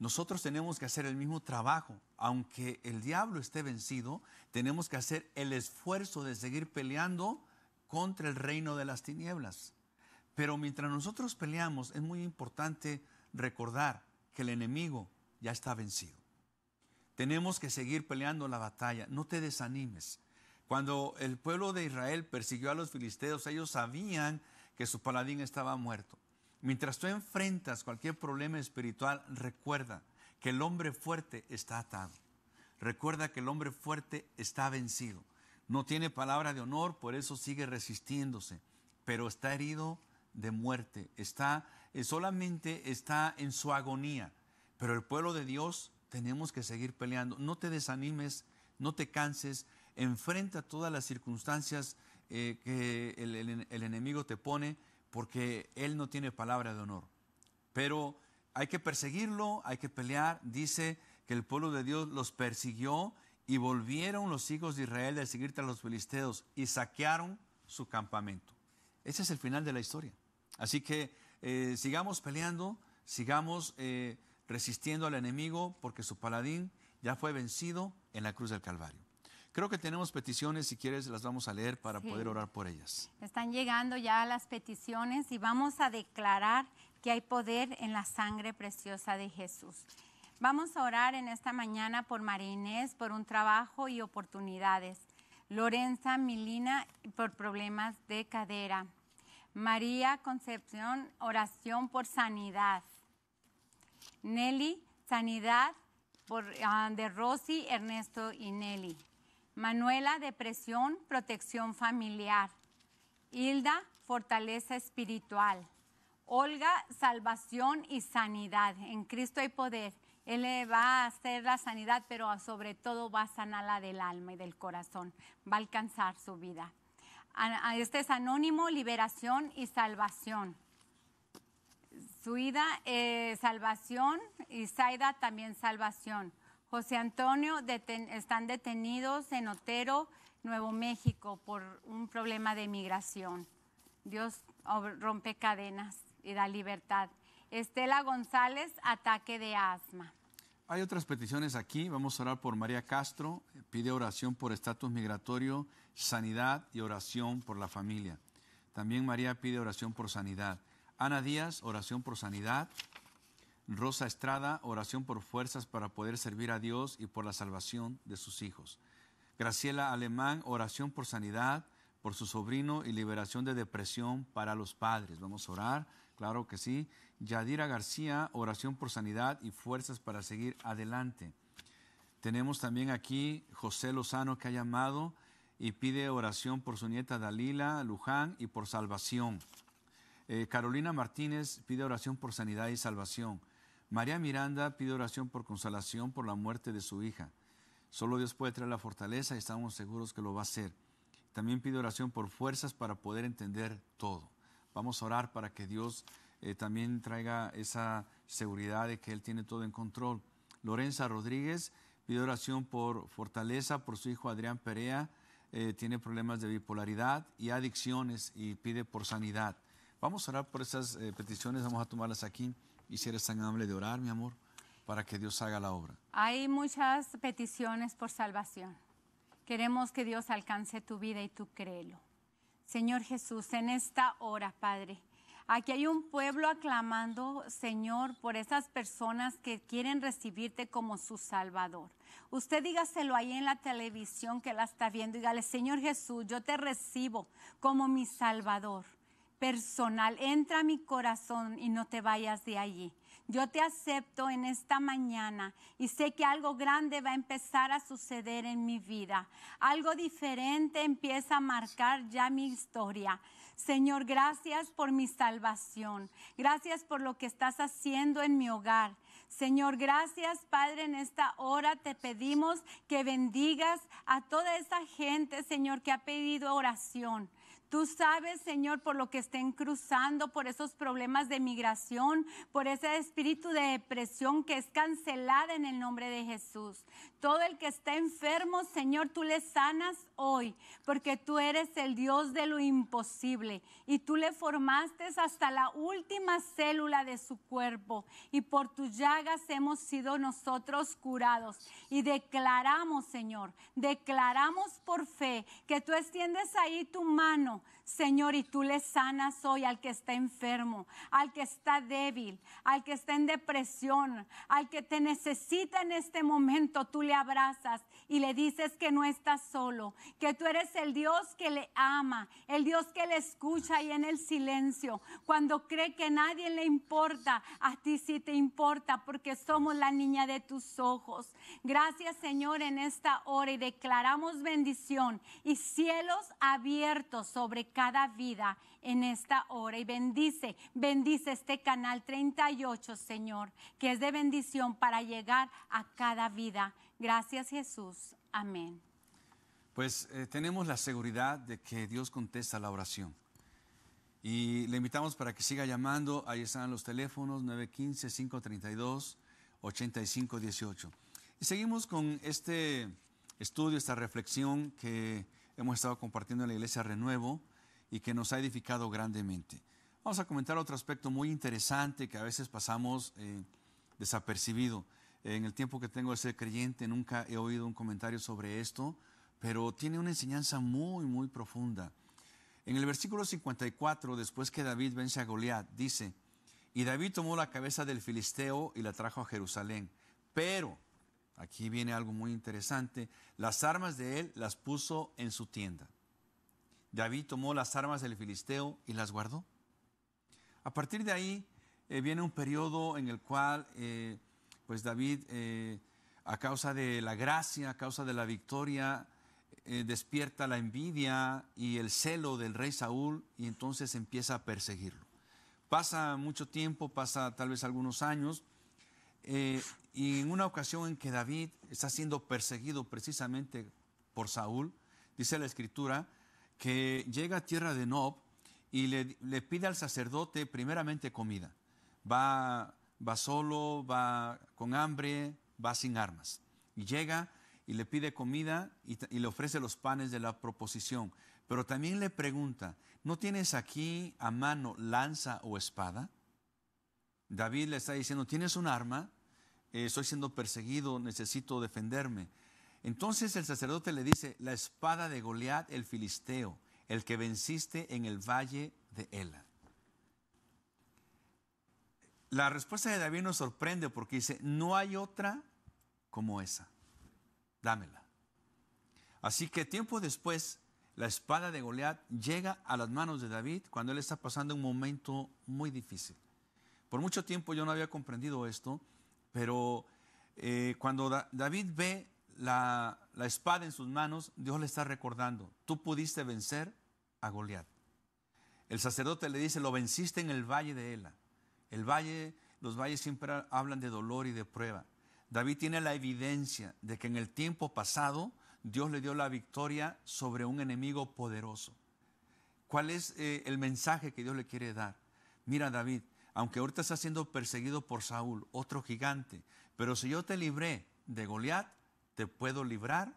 Speaker 1: nosotros tenemos que hacer el mismo trabajo. Aunque el diablo esté vencido, tenemos que hacer el esfuerzo de seguir peleando contra el reino de las tinieblas. Pero mientras nosotros peleamos, es muy importante recordar que el enemigo ya está vencido. Tenemos que seguir peleando la batalla. No te desanimes. Cuando el pueblo de Israel persiguió a los filisteos, ellos sabían que su paladín estaba muerto. Mientras tú enfrentas cualquier problema espiritual, recuerda que el hombre fuerte está atado. Recuerda que el hombre fuerte está vencido. No tiene palabra de honor, por eso sigue resistiéndose, pero está herido de muerte. Está eh, solamente está en su agonía, pero el pueblo de Dios tenemos que seguir peleando. No te desanimes, no te canses, enfrenta todas las circunstancias eh, que el, enemigo te pone, porque él no tiene palabra de honor. Pero hay que perseguirlo, hay que pelear. Dice que el pueblo de Dios los persiguió y volvieron los hijos de Israel de seguir tras los filisteos y saquearon su campamento. Ese es el final de la historia. Así que eh, sigamos peleando, sigamos eh, resistiendo al enemigo porque su paladín ya fue vencido en la cruz del Calvario. Creo que tenemos peticiones, si quieres las vamos a leer para poder orar por ellas.
Speaker 2: Están llegando ya las peticiones y vamos a declarar que hay poder en la sangre preciosa de Jesús. Vamos a orar en esta mañana por María Inés, por un trabajo y oportunidades. Lorenza Milina, por problemas de cadera. María Concepción, oración por sanidad. Nelly, sanidad por, ah, de Rosy, Ernesto y Nelly. Manuela, depresión, protección familiar. Hilda, fortaleza espiritual. Olga, salvación y sanidad. En Cristo hay poder. Él va a hacer la sanidad, pero sobre todo va a la del alma y del corazón. Va a alcanzar su vida. Este es anónimo, liberación y salvación. Suida, eh, salvación. Y Zaida, también salvación. José Antonio, están detenidos en Otero, Nuevo México, por un problema de migración. Dios rompe cadenas y da libertad. Estela González, ataque de asma.
Speaker 1: Hay otras peticiones aquí. Vamos a orar por María Castro. Pide oración por estatus migratorio, sanidad y oración por la familia. También María pide oración por sanidad. Ana Díaz, oración por sanidad. Rosa Estrada, oración por fuerzas para poder servir a Dios y por la salvación de sus hijos. Graciela Alemán, oración por sanidad, por su sobrino y liberación de depresión para los padres. Vamos a orar, claro que sí. Yadira García, oración por sanidad y fuerzas para seguir adelante. Tenemos también aquí José Lozano que ha llamado y pide oración por su nieta Dalila Luján y por salvación. Eh, Carolina Martínez pide oración por sanidad y salvación. María Miranda pide oración por consolación por la muerte de su hija. Solo Dios puede traer la fortaleza y estamos seguros que lo va a hacer. También pide oración por fuerzas para poder entender todo. Vamos a orar para que Dios eh, también traiga esa seguridad de que Él tiene todo en control. Lorenza Rodríguez pide oración por fortaleza por su hijo Adrián Perea. Eh, tiene problemas de bipolaridad y adicciones y pide por sanidad. Vamos a orar por esas eh, peticiones, vamos a tomarlas aquí y si eres tan amable de orar, mi amor, para que Dios haga la obra.
Speaker 2: Hay muchas peticiones por salvación. Queremos que Dios alcance tu vida y tú créelo. Señor Jesús, en esta hora, Padre, Aquí hay un pueblo aclamando, Señor, por esas personas que quieren recibirte como su Salvador. Usted dígaselo ahí en la televisión que la está viendo, dígale, Señor Jesús, yo te recibo como mi Salvador personal. Entra a mi corazón y no te vayas de allí. Yo te acepto en esta mañana y sé que algo grande va a empezar a suceder en mi vida. Algo diferente empieza a marcar ya mi historia. Señor, gracias por mi salvación. Gracias por lo que estás haciendo en mi hogar. Señor, gracias Padre, en esta hora te pedimos que bendigas a toda esa gente, Señor, que ha pedido oración. Tú sabes, Señor, por lo que estén cruzando, por esos problemas de migración, por ese espíritu de depresión que es cancelada en el nombre de Jesús. Todo el que está enfermo, Señor, tú le sanas hoy, porque tú eres el Dios de lo imposible y tú le formaste hasta la última célula de su cuerpo y por tus llagas hemos sido nosotros curados. Y declaramos, Señor, declaramos por fe que tú extiendes ahí tu mano, Señor, y tú le sanas hoy al que está enfermo, al que está débil, al que está en depresión, al que te necesita en este momento, tú le abrazas y le dices que no estás solo, que tú eres el Dios que le ama, el Dios que le escucha y en el silencio, cuando cree que nadie le importa, a ti sí te importa porque somos la niña de tus ojos. Gracias Señor en esta hora y declaramos bendición y cielos abiertos sobre cada vida en esta hora y bendice, bendice este canal 38, Señor, que es de bendición para llegar a cada vida. Gracias Jesús. Amén.
Speaker 1: Pues eh, tenemos la seguridad de que Dios contesta la oración. Y le invitamos para que siga llamando. Ahí están los teléfonos 915-532-8518. Y seguimos con este estudio, esta reflexión que hemos estado compartiendo en la Iglesia Renuevo y que nos ha edificado grandemente. Vamos a comentar otro aspecto muy interesante que a veces pasamos eh, desapercibido. En el tiempo que tengo de ser creyente nunca he oído un comentario sobre esto, pero tiene una enseñanza muy, muy profunda. En el versículo 54, después que David vence a Goliat, dice, y David tomó la cabeza del filisteo y la trajo a Jerusalén, pero, aquí viene algo muy interesante, las armas de él las puso en su tienda. David tomó las armas del filisteo y las guardó. A partir de ahí eh, viene un periodo en el cual eh, pues David, eh, a causa de la gracia, a causa de la victoria, despierta la envidia y el celo del rey Saúl y entonces empieza a perseguirlo. Pasa mucho tiempo, pasa tal vez algunos años, y en una ocasión en que David está siendo perseguido precisamente por Saúl, dice la escritura, que llega a tierra de Nob y le, pide al sacerdote primeramente comida. Va, va solo, va con hambre, va sin armas. Y llega y le pide comida y, le ofrece los panes de la proposición. Pero también le pregunta, ¿no tienes aquí a mano lanza o espada? David le está diciendo, ¿tienes un arma? Eh, estoy siendo perseguido, necesito defenderme. Entonces el sacerdote le dice, la espada de Goliat el filisteo, el que venciste en el valle de Ela. La respuesta de David nos sorprende porque dice, no hay otra como esa, dámela. Así que tiempo después, la espada de Goliat llega a las manos de David cuando él está pasando un momento muy difícil. Por mucho tiempo yo no había comprendido esto, pero eh, cuando David ve la, espada en sus manos, Dios le está recordando, tú pudiste vencer a Goliat. El sacerdote le dice, lo venciste en el valle de Ela. El valle, los valles siempre hablan de dolor y de prueba. David tiene la evidencia de que en el tiempo pasado Dios le dio la victoria sobre un enemigo poderoso. ¿Cuál es eh, el mensaje que Dios le quiere dar? Mira David, aunque ahorita estás siendo perseguido por Saúl, otro gigante, pero si yo te libré de Goliat, te puedo librar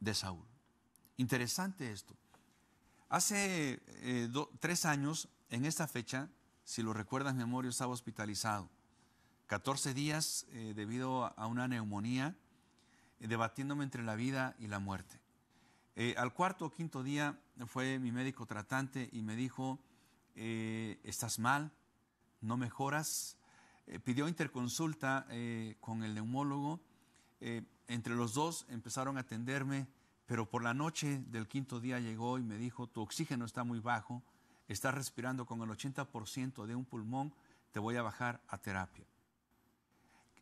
Speaker 1: de Saúl. Interesante esto. Hace eh, tres años, en esta fecha, si lo recuerdas, mi estaba hospitalizado. 14 días eh, debido a una neumonía, eh, debatiéndome entre la vida y la muerte. al cuarto o quinto día fue mi médico tratante y me dijo, estás mal, no mejoras. pidió interconsulta con el neumólogo eh, entre los dos empezaron a atenderme, pero por la noche del quinto día llegó y me dijo, tu oxígeno está muy bajo, estás respirando con el 80% de un pulmón, te voy a bajar a terapia.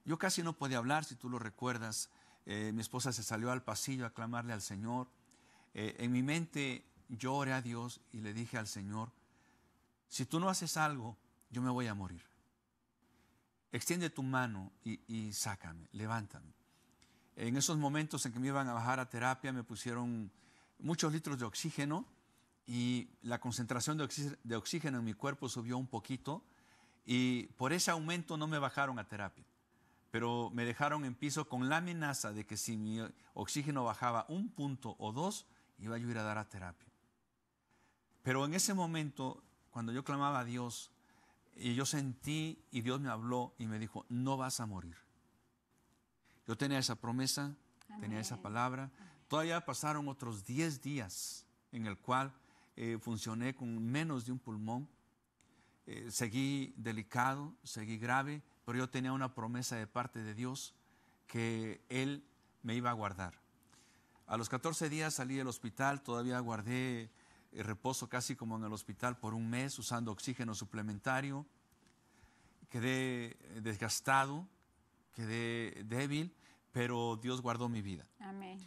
Speaker 1: Yo casi no podía hablar, si tú lo recuerdas. Eh, mi esposa se salió al pasillo a clamarle al Señor. Eh, en mi mente yo oré a Dios y le dije al Señor, si tú no haces algo, yo me voy a morir. Extiende tu mano y sácame, levántame. En esos momentos en que me iban a bajar a terapia me pusieron muchos litros de oxígeno y la concentración de oxígeno en mi cuerpo subió un poquito y por ese aumento no me bajaron a terapia, pero me dejaron en piso con la amenaza de que si mi oxígeno bajaba un punto o dos, iba yo a ir a dar a terapia. Pero en ese momento, cuando yo clamaba a Dios, y yo sentí y Dios me habló y me dijo, no vas a morir. Yo tenía esa promesa, tenía esa palabra. Todavía pasaron otros 10 días en el cual eh, funcioné con menos de un pulmón. Eh, seguí delicado, seguí grave, pero yo tenía una promesa de parte de Dios que Él me iba a guardar. A los 14 días salí del hospital, todavía guardé eh, reposo casi como en el hospital por un mes usando oxígeno suplementario. Quedé desgastado, quedé débil, pero Dios guardó mi vida. Amén.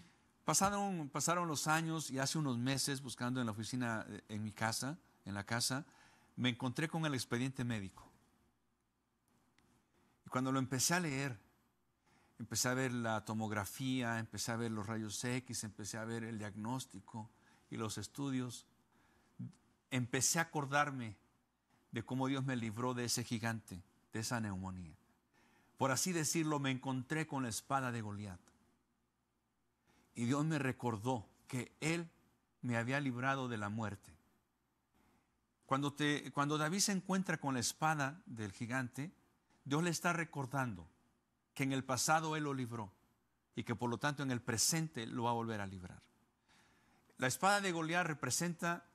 Speaker 1: Pasaron, pasaron los años y hace unos meses, buscando en la oficina, eh, en mi casa, en la casa, me encontré con el expediente médico. Y cuando lo empecé a leer, empecé a ver la tomografía, empecé a ver los rayos X, empecé a ver el diagnóstico y los estudios, empecé a acordarme de cómo Dios me libró de ese gigante, de esa neumonía por así decirlo, me encontré con la espada de Goliat. Y Dios me recordó que Él me había librado de la muerte. Cuando, David se encuentra con la espada del gigante, Dios le está recordando que en el pasado Él lo libró y que por lo tanto en el presente lo va a volver a librar. La espada de Goliat representa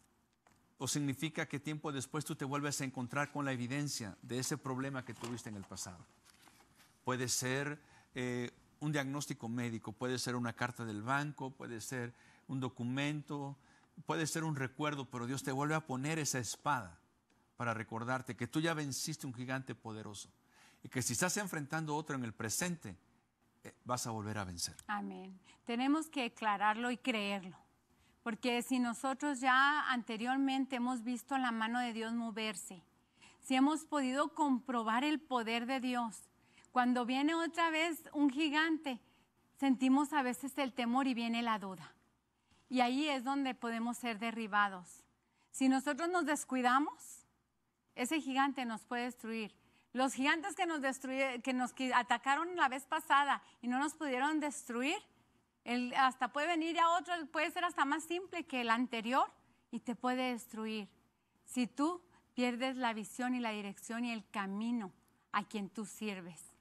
Speaker 1: o significa que tiempo después tú te vuelves a encontrar con la evidencia de ese problema que tuviste en el pasado puede ser eh, un diagnóstico médico, puede ser una carta del banco, puede ser un documento, puede ser un recuerdo, pero Dios te vuelve a poner esa espada para recordarte que tú ya venciste un gigante poderoso y que si estás enfrentando otro en el presente, eh, vas a volver a vencer.
Speaker 2: Amén. Tenemos que declararlo y creerlo. Porque si nosotros ya anteriormente hemos visto la mano de Dios moverse, si hemos podido comprobar el poder de Dios, cuando viene otra vez un gigante, sentimos a veces el temor y viene la duda. Y ahí es donde podemos ser derribados. Si nosotros nos descuidamos, ese gigante nos puede destruir. Los gigantes que nos, que nos atacaron la vez pasada y no nos pudieron destruir, hasta puede venir a otro, puede ser hasta más simple que el anterior y te puede destruir. Si tú pierdes la visión y la dirección y el camino a quien tú sirves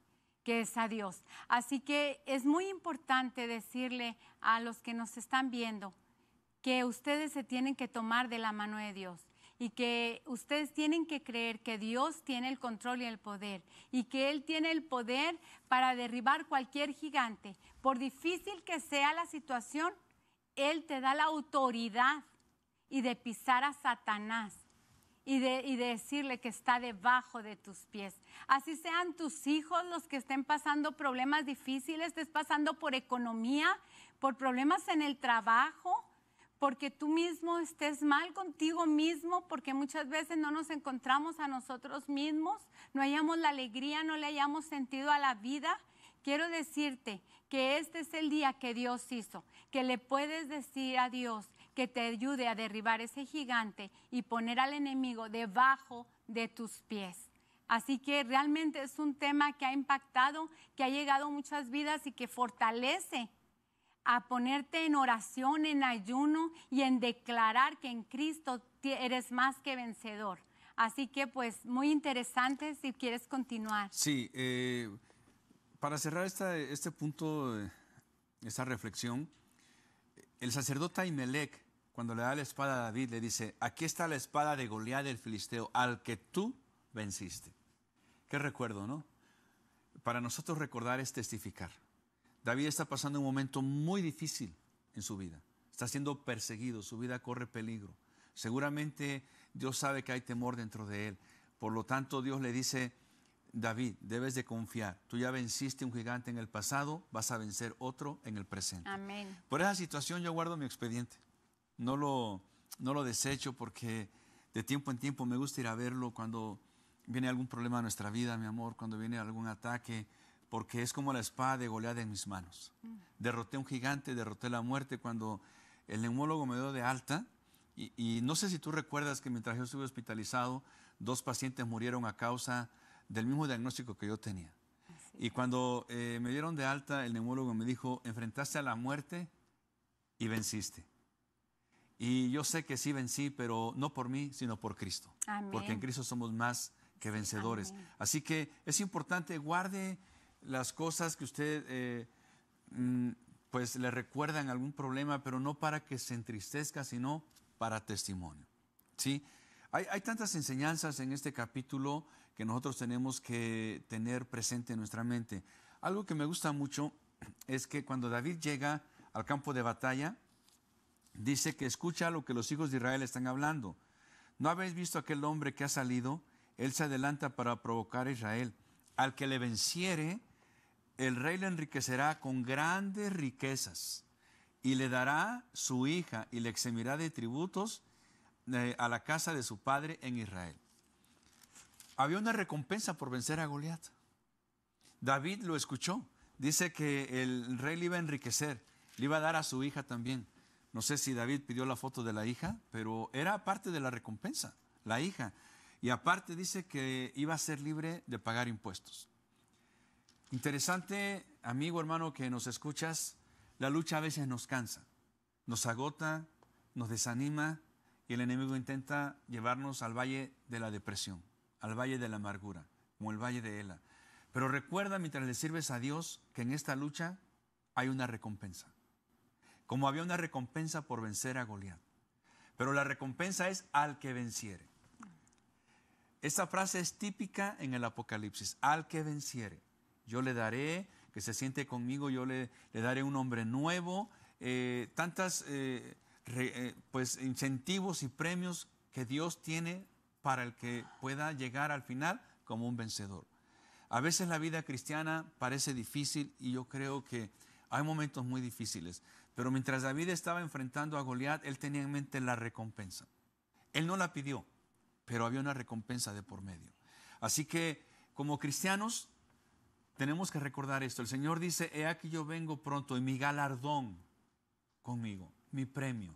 Speaker 2: que es a Dios. Así que es muy importante decirle a los que nos están viendo que ustedes se tienen que tomar de la mano de Dios y que ustedes tienen que creer que Dios tiene el control y el poder y que Él tiene el poder para derribar cualquier gigante. Por difícil que sea la situación, Él te da la autoridad y de pisar a Satanás y, de, decirle que está debajo de tus pies. Así sean tus hijos los que estén pasando problemas difíciles, estés pasando por economía, por problemas en el trabajo, porque tú mismo estés mal contigo mismo, porque muchas veces no nos encontramos a nosotros mismos, no hayamos la alegría, no le hayamos sentido a la vida. Quiero decirte que este es el día que Dios hizo, que le puedes decir a Dios, que te ayude a derribar ese gigante y poner al enemigo debajo de tus pies. Así que realmente es un tema que ha impactado, que ha llegado a muchas vidas y que fortalece a ponerte en oración, en ayuno y en declarar que en Cristo eres más que vencedor. Así que pues muy interesante si quieres continuar.
Speaker 1: Sí, eh, para cerrar este punto, eh, esta reflexión, el sacerdote Imelec cuando le da la espada a David, le dice, aquí está la espada de Goliat el Filisteo, al que tú venciste. Qué recuerdo, ¿no? Para nosotros recordar es testificar. David está pasando un momento muy difícil en su vida. Está siendo perseguido, su vida corre peligro. Seguramente Dios sabe que hay temor dentro de él. Por lo tanto, Dios le dice, David, debes de confiar. Tú ya venciste un gigante en el pasado, vas a vencer otro en el presente. Por esa situación yo guardo mi expediente no lo, no lo desecho porque de tiempo en tiempo me gusta ir a verlo cuando viene algún problema a nuestra vida, mi amor, cuando viene algún ataque, porque es como la espada de goleada en mis manos. Mm. Derroté a un gigante, derroté la muerte cuando el neumólogo me dio de alta. Y, no sé si tú recuerdas que mientras yo estuve hospitalizado, dos pacientes murieron a causa del mismo diagnóstico que yo tenía. y cuando eh, me dieron de alta, el neumólogo me dijo, enfrentaste a la muerte y venciste. Y yo sé que sí vencí, pero no por mí, sino por Cristo. Porque en Cristo somos más que vencedores. Así que es importante, guarde las cosas que usted eh, mm, pues le recuerdan algún problema, pero no para que se entristezca, sino para testimonio. ¿Sí? hay, tantas enseñanzas en este capítulo que nosotros tenemos que tener presente en nuestra mente. Algo que me gusta mucho es que cuando David llega al campo de batalla, dice que escucha lo que los hijos de Israel están hablando. ¿No habéis visto aquel hombre que ha salido? Él se adelanta para provocar a Israel. Al que le venciere, el rey le enriquecerá con grandes riquezas y le dará su hija y le eximirá de tributos eh, a la casa de su padre en Israel. Había una recompensa por vencer a Goliat. David lo escuchó. Dice que el rey le iba a enriquecer, le iba a dar a su hija también. No sé si David pidió la foto de la hija, pero era parte de la recompensa, la hija. Y aparte dice que iba a ser libre de pagar impuestos. Interesante, amigo, hermano, que nos escuchas, la lucha a veces nos cansa, nos agota, nos desanima y el enemigo intenta llevarnos al valle de la depresión, al valle de la amargura, como el valle de Ela. Pero recuerda mientras le sirves a Dios que en esta lucha hay una recompensa como había una recompensa por vencer a Goliat. Pero la recompensa es al que venciere. Esta frase es típica en el Apocalipsis, al que venciere. Yo le daré, que se siente conmigo, yo le, daré un hombre nuevo, Tantos eh, tantas eh, eh, pues incentivos y premios que Dios tiene para el que pueda llegar al final como un vencedor. A veces la vida cristiana parece difícil y yo creo que hay momentos muy difíciles. Pero mientras David estaba enfrentando a Goliat, él tenía en mente la recompensa. Él no la pidió, pero había una recompensa de por medio. Así que como cristianos tenemos que recordar esto. El Señor dice, he aquí yo vengo pronto y mi galardón conmigo, mi premio,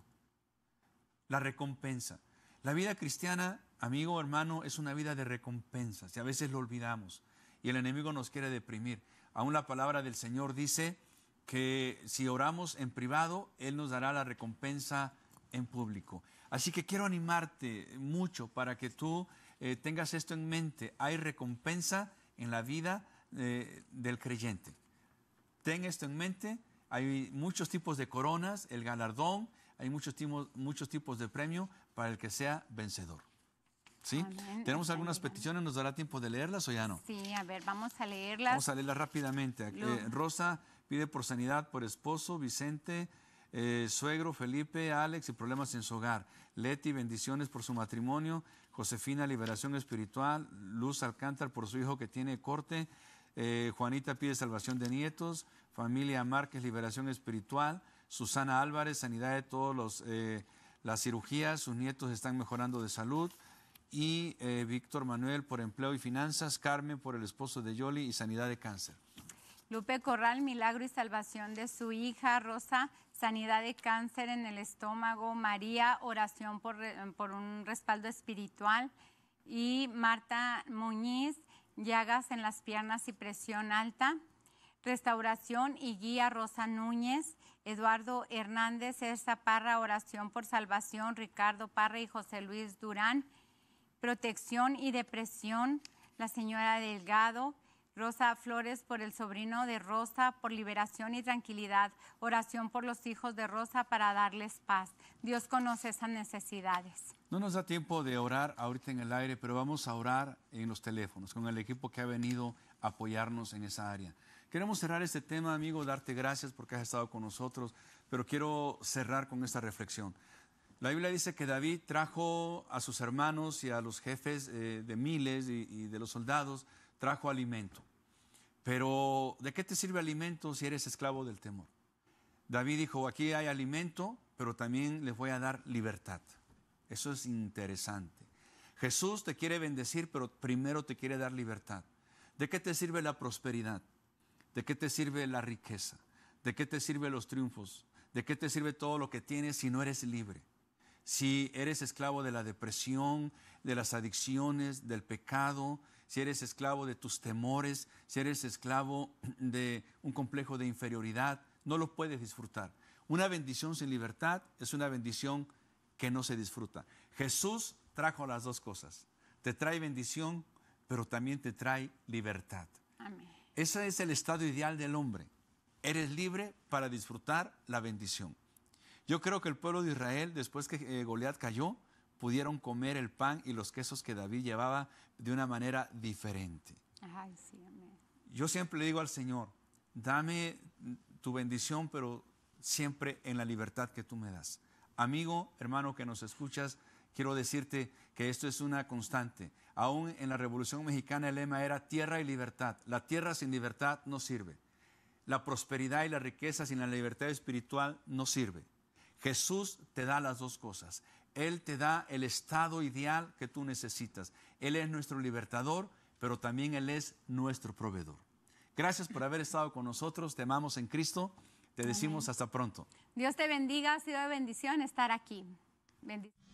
Speaker 1: la recompensa. La vida cristiana, amigo, hermano, es una vida de recompensas y a veces lo olvidamos y el enemigo nos quiere deprimir. Aún la palabra del Señor dice, que si oramos en privado, Él nos dará la recompensa en público. Así que quiero animarte mucho para que tú eh, tengas esto en mente. Hay recompensa en la vida eh, del creyente. Ten esto en mente. Hay muchos tipos de coronas, el galardón, hay muchos, muchos tipos de premio para el que sea vencedor. ¿Sí? Tenemos algunas peticiones, ¿nos dará tiempo de leerlas o ya no?
Speaker 2: Sí, a ver, vamos a leerlas. Vamos
Speaker 1: a leerlas rápidamente. Eh, Rosa Pide por sanidad por esposo, Vicente, eh, suegro, Felipe, Alex y problemas en su hogar. Leti, bendiciones por su matrimonio. Josefina, liberación espiritual. Luz Alcántar por su hijo que tiene corte. Eh, Juanita pide salvación de nietos. Familia Márquez, liberación espiritual. Susana Álvarez, sanidad de todas eh, las cirugías. Sus nietos están mejorando de salud. Y Víctor Manuel por empleo y finanzas. Carmen por el esposo de Yoli y sanidad de cáncer.
Speaker 2: Lupe Corral, milagro y salvación de su hija. Rosa, sanidad de cáncer en el estómago. María, oración por, un respaldo espiritual. Y Marta Muñiz, llagas en las piernas y presión alta. Restauración y guía Rosa Núñez, Eduardo Hernández, Erza Parra, oración por salvación, Ricardo Parra y José Luis Durán, protección y depresión, la señora Delgado, Rosa Flores por el sobrino de Rosa, por liberación y tranquilidad. Oración por los hijos de Rosa para darles paz. Dios conoce esas necesidades.
Speaker 1: No nos da tiempo de orar ahorita en el aire, pero vamos a orar en los teléfonos con el equipo que ha venido a apoyarnos en esa área. Queremos cerrar este tema, amigo, darte gracias porque has estado con nosotros, pero quiero cerrar con esta reflexión. La Biblia dice que David trajo a sus hermanos y a los jefes eh, de miles y de los soldados, trajo alimento. Pero ¿de qué te sirve alimento si eres esclavo del temor? David dijo, aquí hay alimento, pero también les voy a dar libertad. Eso es interesante. Jesús te quiere bendecir, pero primero te quiere dar libertad. ¿De qué te sirve la prosperidad? ¿De qué te sirve la riqueza? ¿De qué te sirve los triunfos? ¿De qué te sirve todo lo que tienes si no eres libre? Si eres esclavo de la depresión, de las adicciones, del pecado, si eres esclavo de tus temores, si eres esclavo de un complejo de inferioridad, no lo puedes disfrutar. Una bendición sin libertad es una bendición que no se disfruta. Jesús trajo las dos cosas. Te trae bendición, pero también te trae libertad. Ese es el estado ideal del hombre. Eres libre para disfrutar la bendición. Yo creo que el pueblo de Israel, después que eh, Goliat cayó, pudieron comer el pan y los quesos que David llevaba de una manera diferente. Yo siempre le digo al Señor, dame tu bendición, pero siempre en la libertad que tú me das. Amigo, hermano que nos escuchas, quiero decirte que esto es una constante. Aún en la Revolución Mexicana el lema era tierra y libertad. La tierra sin libertad no sirve. La prosperidad y la riqueza sin la libertad espiritual no sirve. Jesús te da las dos cosas. Él te da el estado ideal que tú necesitas. Él es nuestro libertador, pero también Él es nuestro proveedor. Gracias por haber estado con nosotros. Te amamos en Cristo. Te decimos hasta pronto.
Speaker 2: Dios te bendiga. Ha sido de bendición estar aquí. bendición